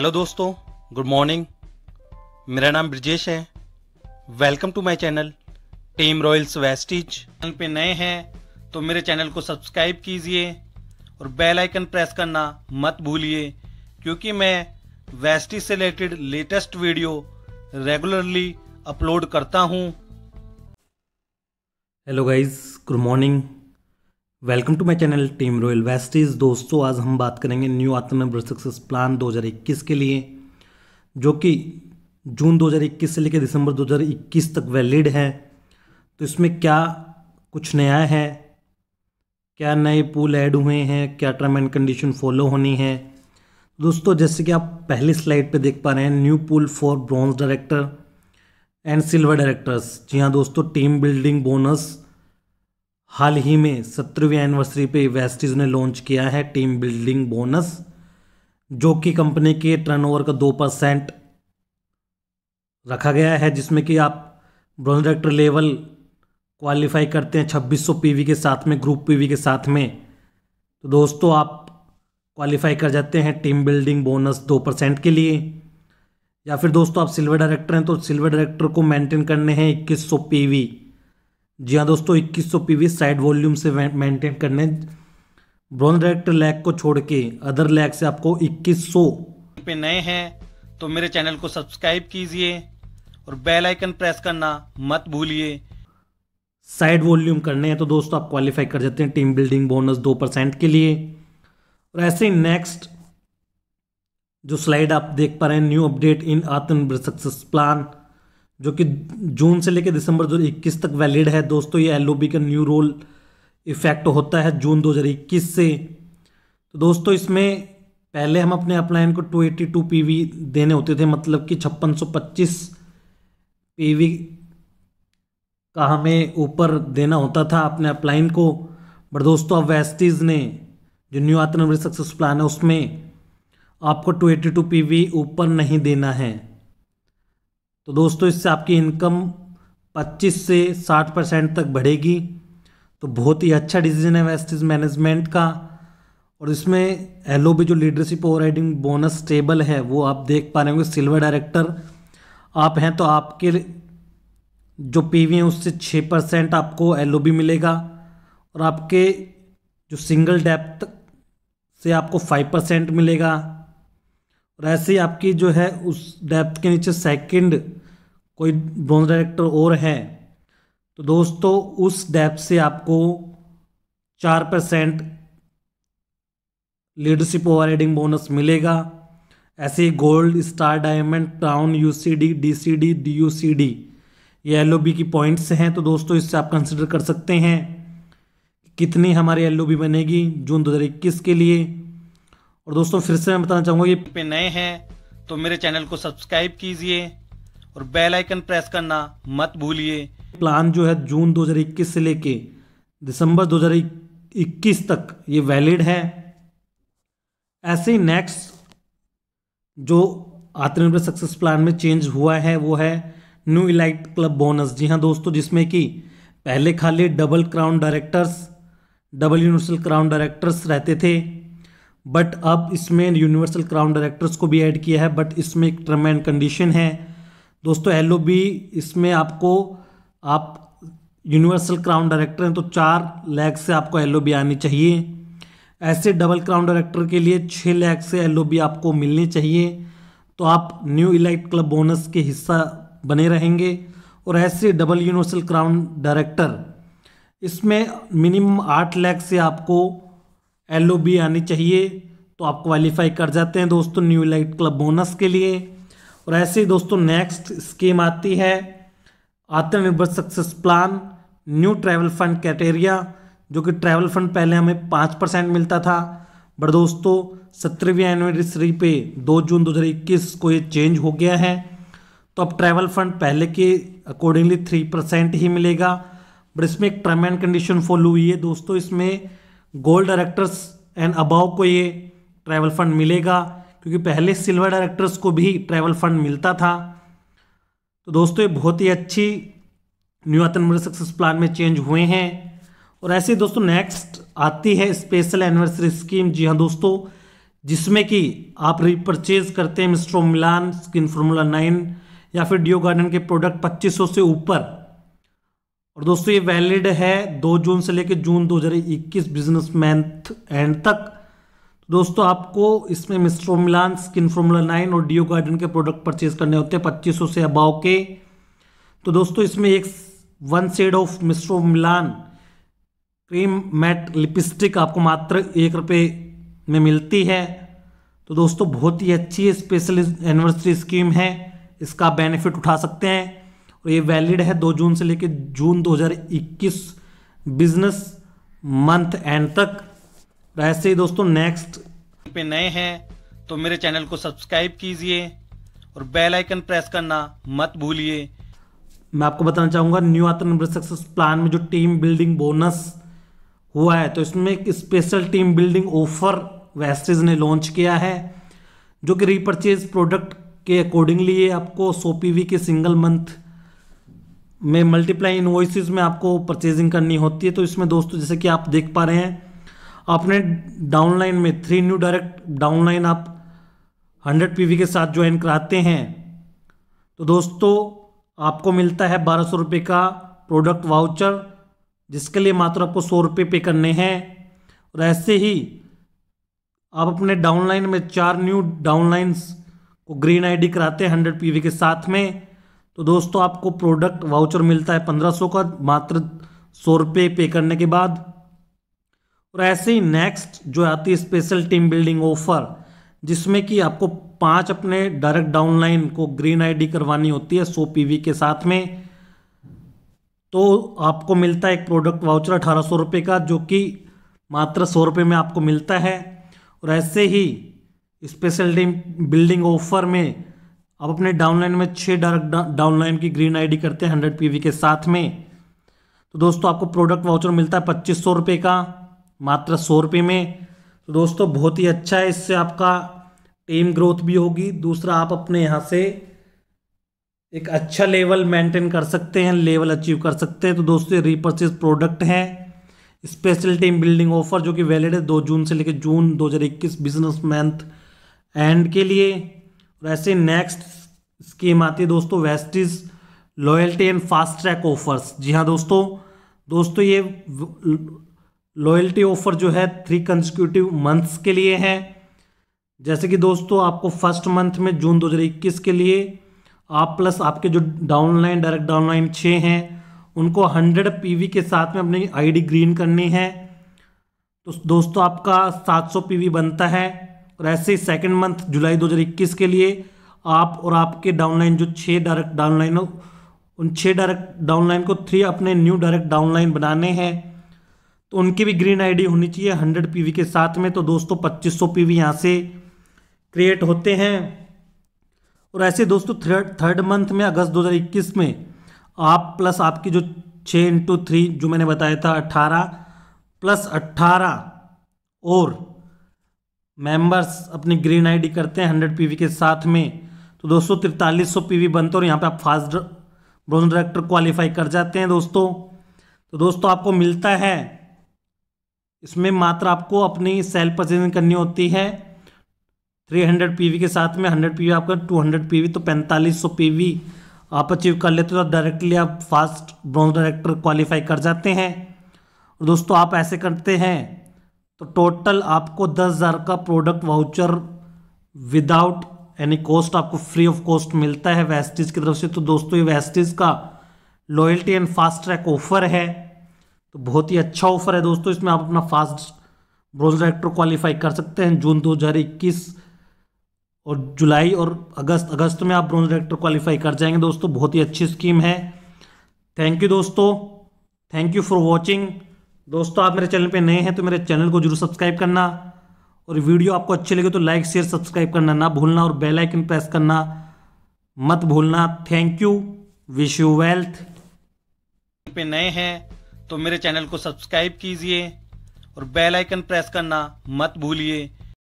hello दोस्तों good morning मेरा नाम ब्रजेश है welcome to my channel team royals Vestige channel पे नए हैं तो मेरे चैनल को सब्सक्राइब कीजिए और बेल आइकन प्रेस करना मत भूलिए क्योंकि मैं वेस्टिज से related latest video regularly upload करता हूँ hello guys good morning welcome to my channel team royal Vestige दोस्तों आज हम बात करेंगे न्यू आत्मनिर्भर सक्सेस प्लान 2021 के लिए जो कि जून 2021 से लेकर दिसंबर 2021 तक वैलिड है तो इसमें क्या कुछ नया है क्या नए पूल ऐड हुए हैं क्या टर्म एंड कंडीशन फॉलो होनी है दोस्तों जैसे कि आप पहली स्लाइड पर देख पा रहे हैं new pool for bronze director and silver directors जी हाँ दोस्तों टीम बिल्डिंग बोनस हाल ही में सत्रहवीं एनिवर्सरी पे वेस्टीज ने लॉन्च किया है टीम बिल्डिंग बोनस जो कि कंपनी के टर्नओवर का दो परसेंट रखा गया है जिसमें कि आप ब्रॉन्ज डायरेक्टर लेवल क्वालिफाई करते हैं 2600 पीवी के साथ में ग्रुप पीवी के साथ में तो दोस्तों आप क्वालिफाई कर जाते हैं टीम बिल्डिंग बोनस दो परसेंट के लिए या फिर दोस्तों आप सिल्वर डायरेक्टर हैं तो सिल्वर डायरेक्टर को मेंटेन करने हैं इक्कीस सौ पी जी हाँ दोस्तों 2100 पीवी साइड वॉल्यूम से मेंटेन करने ब्रॉन्ज डायरेक्टर लैग को छोड़ के अदर लैग से आपको 2100 पे नए हैं तो मेरे चैनल को सब्सक्राइब कीजिए और बेल आइकन प्रेस करना मत भूलिए साइड वॉल्यूम करने हैं तो दोस्तों आप क्वालिफाई कर जाते हैं टीम बिल्डिंग बोनस दो परसेंट के लिए और ऐसे ही नेक्स्ट जो स्लाइड आप देख पा रहे हैं न्यू अपडेट इन आत्मनिर्भर सक्सेस प्लान जो कि जून से लेकर दिसंबर दो तक वैलिड है दोस्तों ये एल का न्यू रोल इफेक्ट होता है जून 2021 से तो दोस्तों इसमें पहले हम अपने अपलायन को 282 एट्टी देने होते थे मतलब कि छप्पन सौ का हमें ऊपर देना होता था अपने अपलायन को बट दोस्तों अब वेस्टीज़ ने जो न्यू आत्मनिर्भर सक्सेस प्लान है उसमें आपको 282 एट्टी ऊपर नहीं देना है तो दोस्तों इससे आपकी इनकम 25 से 60 परसेंट तक बढ़ेगी तो बहुत ही अच्छा डिसीजन है वेस्टेज मैनेजमेंट का और इसमें एल ओ जो लीडरशिप ओवर बोनस टेबल है वो आप देख पा रहे होंगे सिल्वर डायरेक्टर आप हैं तो आपके जो पी वी हैं उससे छः परसेंट आपको एल मिलेगा और आपके जो सिंगल डेप्थ से आपको फाइव परसेंट मिलेगा और ऐसे ही आपकी जो है उस डेप्थ के नीचे सेकंड कोई ब्रॉन्ज डायरेक्टर और है तो दोस्तों उस डेप्थ से आपको चार percent leadership overriding bonus मिलेगा ऐसे ही gold star diamond crown U C D D C D D U C D ये एल बी की पॉइंट्स हैं तो दोस्तों इससे आप कंसिडर कर सकते हैं कितनी हमारी एल बी बनेगी जून इक्कीस के लिए और दोस्तों फिर से मैं बताना चाहूंगा ये पे नए हैं तो मेरे चैनल को सब्सक्राइब कीजिए और बेल आइकन प्रेस करना मत भूलिए प्लान जो है जून 2021 से लेके दिसंबर 2021 तक ये वैलिड है ऐसे ही नेक्स्ट जो आत्मनिर्भर सक्सेस प्लान में चेंज हुआ है वो है न्यू इलाइट क्लब बोनस जी हाँ दोस्तों जिसमें कि पहले खाली double crown directors double universal crown directors रहते थे बट अब इसमें यूनिवर्सल क्राउन डायरेक्टर्स को भी ऐड किया है बट इसमें एक टर्म एंड कंडीशन है दोस्तों एल इसमें आपको आप यूनिवर्सल क्राउन डायरेक्टर हैं तो चार लैग से आपको एल आनी चाहिए ऐसे डबल क्राउन डायरेक्टर के लिए छः लैग से एल आपको मिलनी चाहिए तो आप न्यू इलाइट क्लब बोनस के हिस्सा बने रहेंगे और ऐसे डबल यूनिवर्सल क्राउन डायरेक्टर इसमें मिनिमम आठ लैख से आपको एल बी आनी चाहिए तो आप क्वालिफाई कर जाते हैं दोस्तों न्यू लाइट क्लब बोनस के लिए और ऐसे ही दोस्तों नेक्स्ट स्कीम आती है आत्मनिर्भर success plan new travel fund criteria जो कि ट्रैवल फंड पहले हमें पाँच परसेंट मिलता था बट दोस्तों सत्रहवीं एनिवर्सरी पे दो जून 2021 को ये चेंज हो गया है तो अब ट्रैवल फंड पहले के अकॉर्डिंगली थ्री परसेंट ही मिलेगा बट इसमें एक टर्म एंड कंडीशन फॉलो हुई है दोस्तों इसमें गोल्ड डायरेक्टर्स एंड अबाव को ये ट्रैवल फंड मिलेगा क्योंकि पहले सिल्वर डायरेक्टर्स को भी ट्रैवल फंड मिलता था तो दोस्तों ये बहुत ही अच्छी न्यू आतनमर सक्सेस प्लान में चेंज हुए हैं और ऐसे दोस्तों नेक्स्ट आती है स्पेशल एनिवर्सरी स्कीम जी हाँ दोस्तों जिसमें कि आप रिपर्चेज करते हैं Maestro Milan skin formula nine या फिर डियो गार्डन के प्रोडक्ट 2500 से ऊपर और दोस्तों ये वैलिड है दो जून से लेकर जून 2021 बिजनेस मंथ एंड तक तो दोस्तों आपको इसमें Maestro Milan skin formula nine और डियो गार्डन के प्रोडक्ट परचेज करने होते हैं पच्चीस सौ से अबाव के तो दोस्तों इसमें एक one set of Maestro Milan cream matte lipstick आपको मात्र एक रुपये में मिलती है तो दोस्तों बहुत ही अच्छी स्पेशल एनिवर्सरी स्कीम है इसका बेनिफिट उठा सकते हैं और ये वैलिड है दो जून से लेकर जून 2021 बिजनेस मंथ एंड तक तो ऐसे ही दोस्तों नेक्स्ट पे नए हैं तो मेरे चैनल को सब्सक्राइब कीजिए और बेल आइकन प्रेस करना मत भूलिए मैं आपको बताना चाहूंगा न्यू आत्मनिर्भर सक्सेस प्लान में जो टीम बिल्डिंग बोनस हुआ है तो इसमें एक special team building offer Vestige ने लॉन्च किया है जो कि रीपरचेज प्रोडक्ट के अकॉर्डिंगली ये आपको सो पी के सिंगल मंथ में मल्टीप्लाई इन्वॉइसिस में आपको परचेजिंग करनी होती है तो इसमें दोस्तों जैसे कि आप देख पा रहे हैं आपने डाउनलाइन में थ्री न्यू डायरेक्ट डाउनलाइन आप 100 पीवी के साथ ज्वाइन कराते हैं तो दोस्तों आपको मिलता है बारह सौ रुपये का प्रोडक्ट वाउचर जिसके लिए मात्र आपको सौ रुपये पे करने हैं और ऐसे ही आप अपने डाउनलाइन में चार न्यू डाउनलाइंस को ग्रीन आईडी कराते हैं हंड्रेड पी के साथ में तो दोस्तों आपको प्रोडक्ट वाउचर मिलता है पंद्रह सौ का मात्र सौ रुपये पे करने के बाद और ऐसे ही नेक्स्ट जो आती है स्पेशल टीम बिल्डिंग ऑफर जिसमें कि आपको पांच अपने डायरेक्ट डाउनलाइन को ग्रीन आईडी करवानी होती है सौ पीवी के साथ में तो आपको मिलता है एक प्रोडक्ट वाउचर अठारह सौ रुपये का जो कि मात्र सौ रुपये में आपको मिलता है और ऐसे ही स्पेशल टीम बिल्डिंग ऑफर में अब अपने डाउनलाइन में छः डायरेक्ट डाउनलाइन की ग्रीन आईडी करते हैं हंड्रेड पीवी के साथ में तो दोस्तों आपको प्रोडक्ट वाउचर मिलता है पच्चीस सौ रुपये का मात्र सौ रुपये में तो दोस्तों बहुत ही अच्छा है इससे आपका टीम ग्रोथ भी होगी दूसरा आप अपने यहाँ से एक अच्छा लेवल मेंटेन कर सकते हैं लेवल अचीव कर सकते हैं तो दोस्तों रिपर्चेज प्रोडक्ट हैं स्पेशल टीम बिल्डिंग ऑफर जो कि वैलिड है दो जून से लेकर जून 2021 बिजनेस मंथ एंड के लिए वैसे नेक्स्ट स्कीम आती है दोस्तों Vestige loyalty and fast track offers जी हाँ दोस्तों दोस्तों ये लॉयल्टी ऑफर जो है थ्री कंसिक्यूटिव मंथ्स के लिए हैं जैसे कि दोस्तों आपको फर्स्ट मंथ में जून 2021 के लिए आप प्लस आपके जो डाउनलाइन डायरेक्ट डाउनलाइन छः हैं उनको 100 पीवी के साथ में अपनी आईडी ग्रीन करनी है तो दोस्तों आपका 700 पीवी बनता है और ऐसे ही सेकेंड मंथ जुलाई 2021 के लिए आप और आपके डाउनलाइन जो छः डायरेक्ट डाउनलाइन हो उन छः डायरेक्ट डाउनलाइन को थ्री अपने न्यू डायरेक्ट डाउनलाइन बनाने हैं तो उनकी भी ग्रीन आईडी होनी चाहिए हंड्रेड पीवी के साथ में तो दोस्तों पच्चीस सौ वी यहाँ से क्रिएट होते हैं और ऐसे दोस्तों थर्ड थर्ड मंथ में अगस्त 2021 में आप प्लस आपकी जो छः इंटू थ्री जो मैंने बताया था अट्ठारह प्लस अट्ठारह और मेंबर्स अपनी ग्रीन आईडी करते हैं 100 पीवी के साथ में तो दोस्तों तिरतालीस सौ पीवी बनते और यहाँ पे आप फास्ट ब्रोन डायरेक्टर क्वालिफाई कर जाते हैं दोस्तों तो दोस्तों आपको मिलता है इसमें मात्र आपको अपनी सेल परचेजिंग करनी होती है 300 पीवी के साथ में 100 पीवी आपका 200 पीवी तो 4500 पीवी आप अचीव कर लेते हो तो डायरेक्टली आप फास्ट ब्रॉन्ज डायरेक्टर क्वालिफाई कर जाते हैं और दोस्तों आप ऐसे करते हैं तो टोटल आपको दस हज़ार का product voucher without any cost आपको फ्री ऑफ कॉस्ट मिलता है वेस्टिज की तरफ से तो दोस्तों ये वेस्टिज का loyalty and fast track offer है तो बहुत ही अच्छा ऑफर है दोस्तों इसमें आप अपना फास्ट ब्रोज डायरेक्टर क्वालिफाई कर सकते हैं जून 2021 और जुलाई और अगस्त अगस्त में आप ब्रोज डायरेक्टर क्वालिफाई कर जाएंगे दोस्तों बहुत ही अच्छी स्कीम है थैंक यू दोस्तों थैंक यू फॉर वॉचिंग दोस्तों आप मेरे चैनल पे नए हैं तो मेरे चैनल को जरूर सब्सक्राइब करना और वीडियो आपको अच्छी लगे तो लाइक शेयर सब्सक्राइब करना ना भूलना और बेल आइकन प्रेस करना मत भूलना thank you wish you wealth पे नए हैं तो मेरे चैनल को सब्सक्राइब कीजिए और बेल आइकन प्रेस करना मत भूलिए